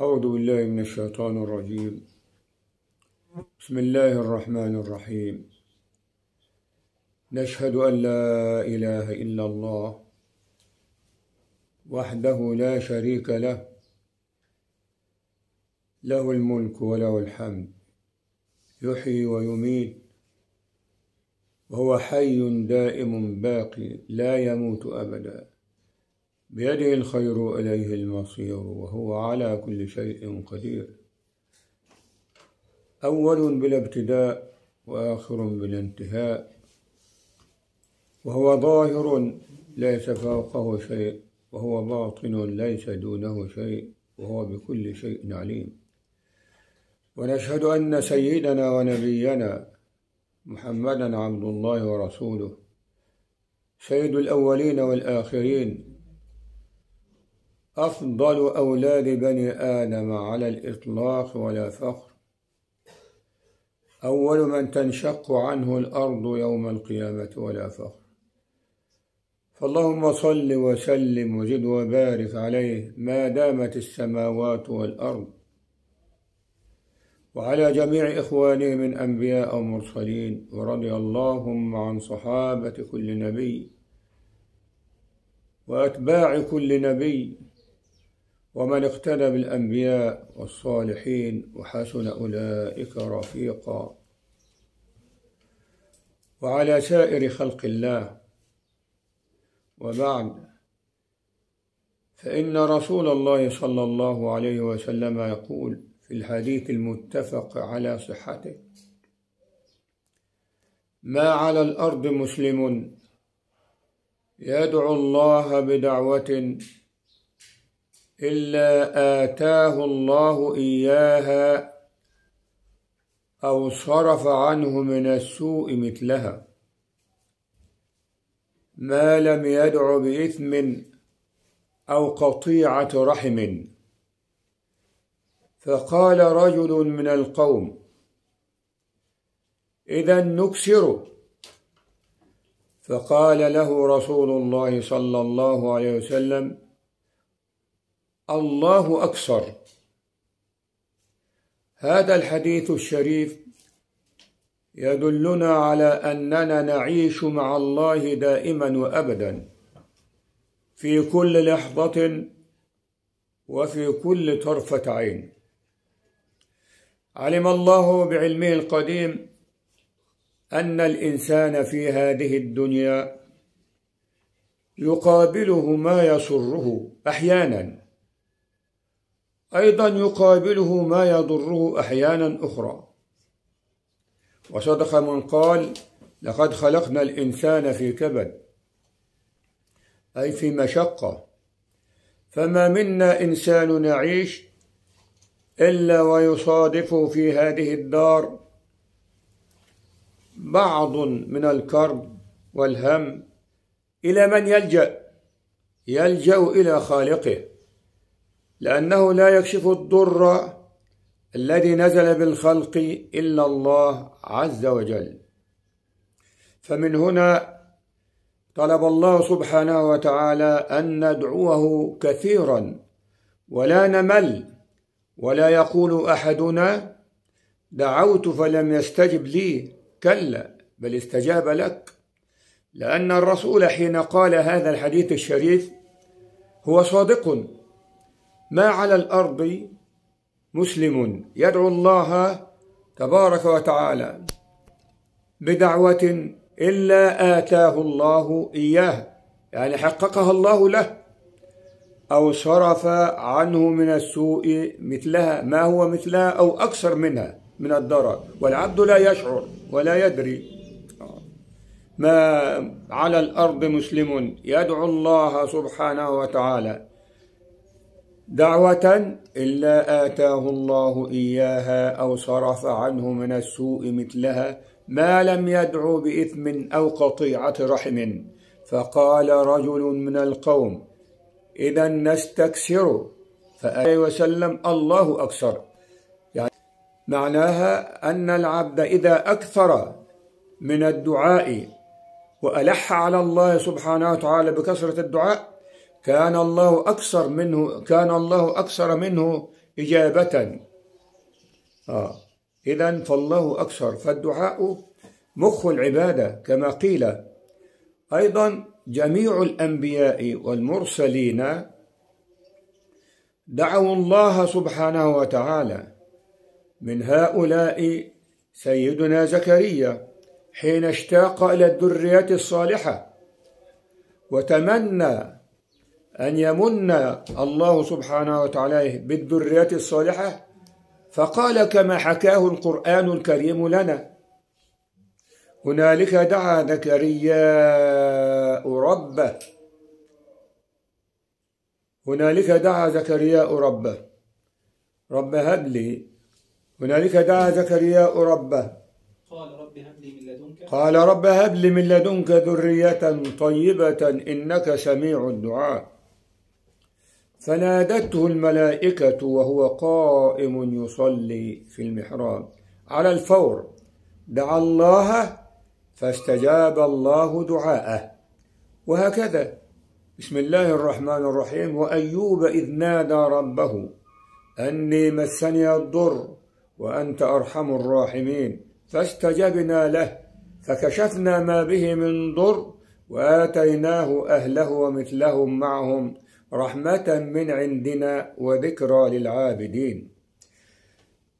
أعوذ بالله من الشيطان الرجيم بسم الله الرحمن الرحيم نشهد أن لا إله إلا الله وحده لا شريك له له الملك وله الحمد يحيي ويميت وهو حي دائم باقي لا يموت أبداً بيده الخير إليه المصير وهو على كل شيء قدير أول بلا ابتداء وآخر بلا انتهاء وهو ظاهر ليس فوقه شيء وهو باطن ليس دونه شيء وهو بكل شيء عليم ونشهد أن سيدنا ونبينا محمدا عبد الله ورسوله سيد الأولين والآخرين أفضل أولاد بني آدم على الإطلاق ولا فخر أول من تنشق عنه الأرض يوم القيامة ولا فخر فاللهم صل وسلم وزد وبارك عليه ما دامت السماوات والأرض وعلى جميع إخوانه من أنبياء ومرسلين ورضي اللهم عن صحابة كل نبي وأتباع كل نبي ومن اقتدى بالأنبياء والصالحين وحسن أولئك رفيقا وعلى سائر خلق الله وبعد فإن رسول الله صلى الله عليه وسلم يقول في الحديث المتفق على صحته ما على الأرض مسلم يدعو الله بدعوة إلا آتاه الله إياها أو صرف عنه من السوء مثلها ما لم يدع بإثم أو قطيعة رحم فقال رجل من القوم إذا نكسر فقال له رسول الله صلى الله عليه وسلم الله أكثر هذا الحديث الشريف يدلنا على أننا نعيش مع الله دائما وأبدا في كل لحظة وفي كل طرفة عين علم الله بعلمه القديم أن الإنسان في هذه الدنيا يقابله ما يسره أحيانا أيضا يقابله ما يضره أحيانا أخرى وصدق من قال لقد خلقنا الإنسان في كبد أي في مشقة فما منا إنسان نعيش إلا ويصادف في هذه الدار بعض من الكرب والهم إلى من يلجأ يلجأ إلى خالقه لأنه لا يكشف الضر الذي نزل بالخلق إلا الله عز وجل فمن هنا طلب الله سبحانه وتعالى أن ندعوه كثيرا ولا نمل ولا يقول أحدنا دعوت فلم يستجب لي كلا بل استجاب لك لأن الرسول حين قال هذا الحديث الشريف هو صادق ما على الأرض مسلم يدعو الله تبارك وتعالى بدعوة إلا آتاه الله إياها يعني حققها الله له أو صرف عنه من السوء مثلها ما هو مثلها أو أكثر منها من الضرر والعبد لا يشعر ولا يدري ما على الأرض مسلم يدعو الله سبحانه وتعالى دعوة إلا آتاه الله إياها أو صرف عنه من السوء مثلها ما لم يدعو بإثم أو قطيعة رحم فقال رجل من القوم إذا نستكسر فأي وسلم الله أكثر يعني معناها أن العبد إذا أكثر من الدعاء وألح على الله سبحانه وتعالى بكثرة الدعاء كان الله أكثر منه كان الله أكثر منه إجابة آه. إذا فالله أكثر فالدعاء مخ العبادة كما قيل أيضا جميع الأنبياء والمرسلين دعوا الله سبحانه وتعالى من هؤلاء سيدنا زكريا حين اشتاق إلى الذريات الصالحة وتمنى أن يمن الله سبحانه وتعالى بالذريات الصالحة فقال كما حكاه القرآن الكريم لنا هنالك دعا زكرياء ربه هنالك دعا زكرياء ربه رب هب لي هنالك دعا زكرياء ربه قال رب هب لي من لدنك قال رب هب لي من لدنك ذرية طيبة إنك سميع الدعاء فنادته الملائكة وهو قائم يصلي في المحراب على الفور دعا الله فاستجاب الله دعاءه وهكذا بسم الله الرحمن الرحيم وأيوب إذ نادى ربه أني مسني الضر وأنت أرحم الراحمين فاستجبنا له فكشفنا ما به من ضر وآتيناه أهله ومثلهم معهم رحمة من عندنا وذكرى للعابدين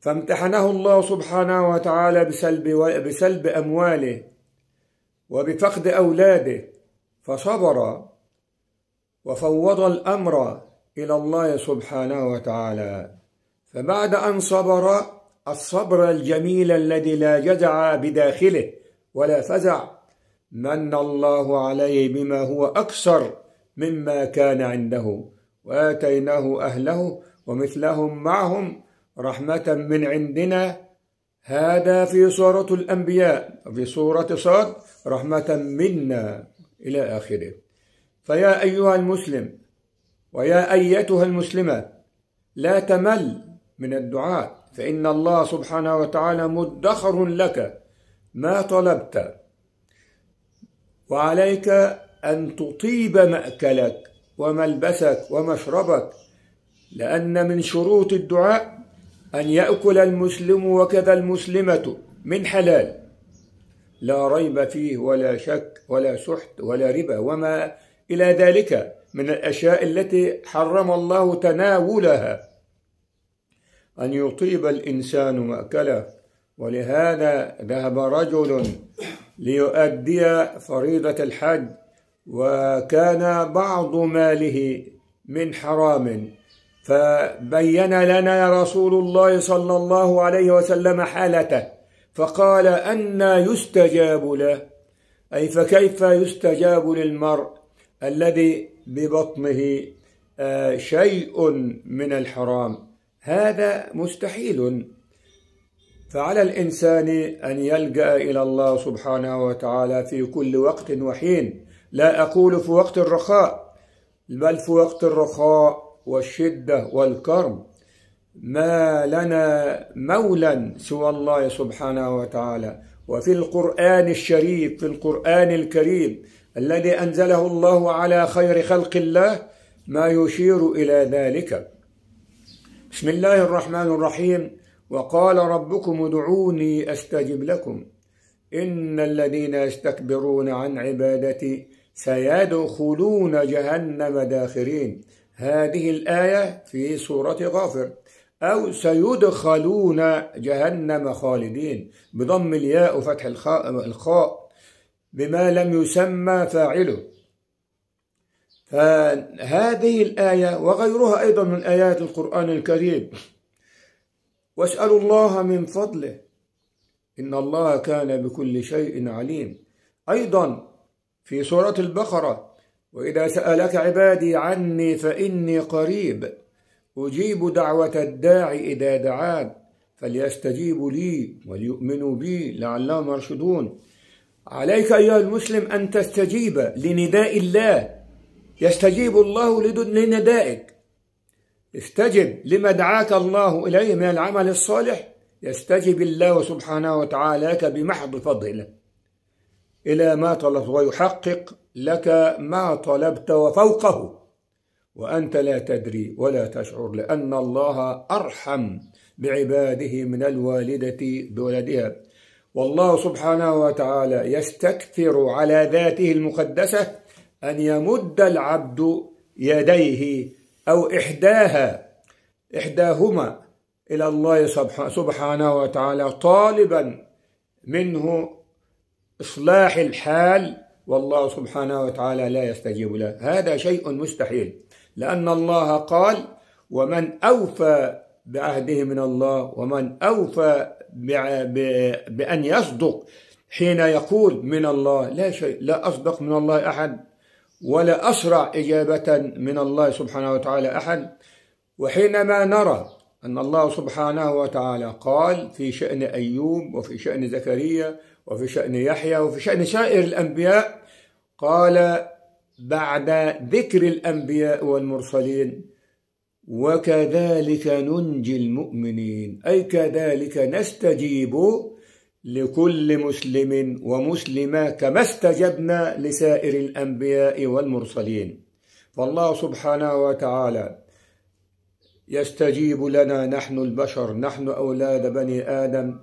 فامتحنه الله سبحانه وتعالى بسلب, بسلب أمواله وبفقد أولاده فصبر وفوض الأمر إلى الله سبحانه وتعالى فبعد أن صبر الصبر الجميل الذي لا جزع بداخله ولا فزع من الله عليه بما هو أكثر مما كان عنده واتيناه اهله ومثلهم معهم رحمه من عندنا هذا في سوره الانبياء في سوره صاد رحمه منا الى اخره فيا ايها المسلم ويا ايتها المسلمه لا تمل من الدعاء فان الله سبحانه وتعالى مدخر لك ما طلبت وعليك أن تطيب مأكلك وملبسك ومشربك لأن من شروط الدعاء أن يأكل المسلم وكذا المسلمة من حلال لا ريب فيه ولا شك ولا سحت ولا ربا وما إلى ذلك من الأشياء التي حرم الله تناولها أن يطيب الإنسان مأكله ولهذا ذهب رجل ليؤدي فريضة الحج وكان بعض ماله من حرام فبين لنا رسول الله صلى الله عليه وسلم حالته فقال أنا يستجاب له أي فكيف يستجاب للمرء الذي ببطنه آه، شيء من الحرام هذا مستحيل فعلى الإنسان أن يلجأ إلى الله سبحانه وتعالى في كل وقت وحين لا أقول في وقت الرخاء بل في وقت الرخاء والشدة والكرب ما لنا مولا سوى الله سبحانه وتعالى وفي القرآن الشريف في القرآن الكريم الذي أنزله الله على خير خلق الله ما يشير إلى ذلك بسم الله الرحمن الرحيم وقال ربكم ادعوني أستجب لكم إن الذين يستكبرون عن عبادتي سيدخلون جهنم داخرين هذه الآية في سورة غافر أو سيدخلون جهنم خالدين بضم الياء وفتح الخاء الخاء بما لم يسمى فاعله فهذه الآية وغيرها أيضا من آيات القرآن الكريم واسألوا الله من فضله إن الله كان بكل شيء عليم أيضا في سورة البقرة وإذا سألك عبادي عني فإني قريب أجيب دعوة الداعي إذا دعان فليستجيبوا لي وليؤمنوا بي لعلهم يرشدون عليك أيها المسلم أن تستجيب لنداء الله يستجيب الله لندائك استجب لما دعاك الله إليه من العمل الصالح يستجب الله سبحانه وتعالى لك بمحض فضله إلى ما طلبت ويحقق لك ما طلبت وفوقه وأنت لا تدري ولا تشعر لأن الله أرحم بعباده من الوالدة بولدها والله سبحانه وتعالى يستكثر على ذاته المقدسة أن يمد العبد يديه أو إحداها إحداهما إلى الله سبحانه وتعالى طالبا منه إصلاح الحال والله سبحانه وتعالى لا يستجيب له هذا شيء مستحيل لأن الله قال ومن أوفى بعهده من الله ومن أوفى بأن يصدق حين يقول من الله لا شيء لا أصدق من الله أحد ولا أسرع إجابة من الله سبحانه وتعالى أحد وحينما نرى أن الله سبحانه وتعالى قال في شأن أيوب وفي شأن زكريا وفي شأن يحيى وفي شأن سائر الأنبياء قال بعد ذكر الأنبياء والمرسلين وكذلك ننجي المؤمنين أي كذلك نستجيب لكل مسلم ومسلمة كما استجبنا لسائر الأنبياء والمرسلين فالله سبحانه وتعالى يستجيب لنا نحن البشر نحن أولاد بني آدم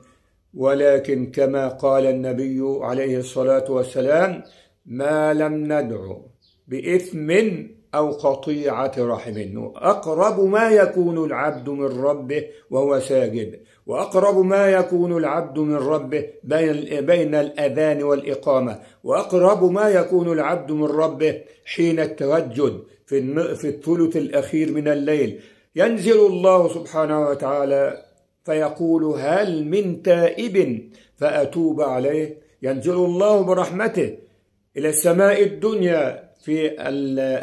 ولكن كما قال النبي عليه الصلاة والسلام ما لم ندعو بإثم أو قطيعة رحم أقرب ما يكون العبد من ربه وهو ساجد وأقرب ما يكون العبد من ربه بين الأذان والإقامة وأقرب ما يكون العبد من ربه حين التوجد في الثلث الأخير من الليل ينزل الله سبحانه وتعالى فيقول هل من تائب فأتوب عليه ينزل الله برحمته إلى السماء الدنيا في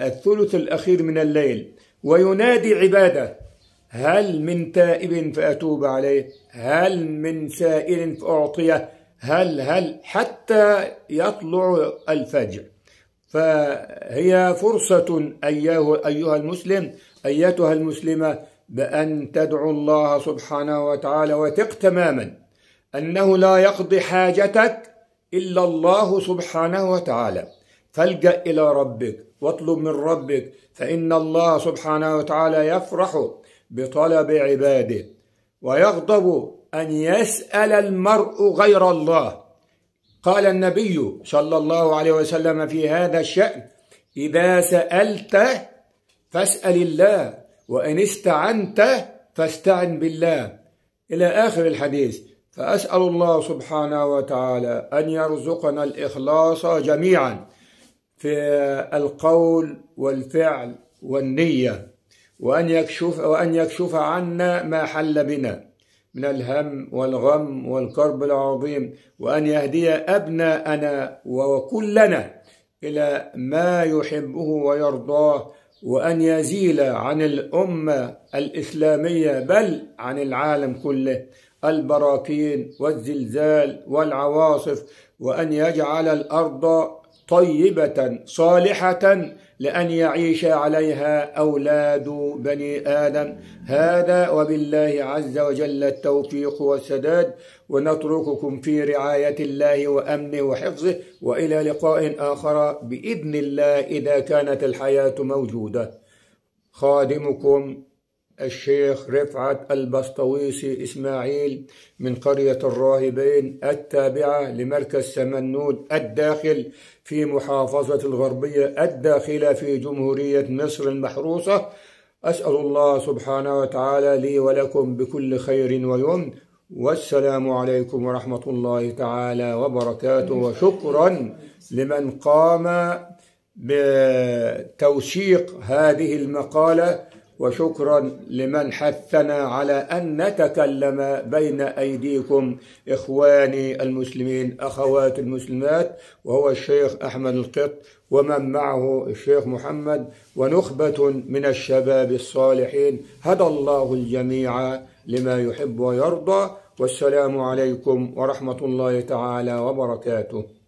الثلث الأخير من الليل وينادي عباده هل من تائب فأتوب عليه هل من سائل فأعطيه هل هل حتى يطلع الفجر فهي فرصة أيها المسلم أيتها المسلمة بأن تدعو الله سبحانه وتعالى وثق تماما أنه لا يقضي حاجتك إلا الله سبحانه وتعالى فالجأ إلى ربك واطلب من ربك فإن الله سبحانه وتعالى يفرح بطلب عباده ويغضب أن يسأل المرء غير الله قال النبي صلى الله عليه وسلم في هذا الشأن إذا سألت فاسأل الله وإن استعنت فاستعن بالله إلى آخر الحديث فأسأل الله سبحانه وتعالى أن يرزقنا الإخلاص جميعا في القول والفعل والنية وأن يكشف وأن يكشف عنا ما حل بنا من الهم والغم والكرب العظيم وأن يهدي أبناءنا وكلنا إلى ما يحبه ويرضاه وأن يزيل عن الأمة الإسلامية بل عن العالم كله البراكين والزلزال والعواصف وأن يجعل الأرض طيبة صالحة لأن يعيش عليها أولاد بني آدم هذا وبالله عز وجل التوفيق والسداد ونترككم في رعاية الله وأمنه وحفظه وإلى لقاء آخر بإذن الله إذا كانت الحياة موجودة خادمكم الشيخ رفعت البسطويسي إسماعيل من قرية الراهبين التابعة لمركز سمنود الداخل في محافظة الغربية الداخلة في جمهورية مصر المحروسة أسأل الله سبحانه وتعالى لي ولكم بكل خير ويمن والسلام عليكم ورحمة الله تعالى وبركاته وشكرا لمن قام بتوثيق هذه المقالة وشكرا لمن حثنا على أن نتكلم بين أيديكم إخواني المسلمين أخوات المسلمات وهو الشيخ أحمد القط ومن معه الشيخ محمد ونخبة من الشباب الصالحين هدى الله الجميع لما يحب ويرضى والسلام عليكم ورحمة الله تعالى وبركاته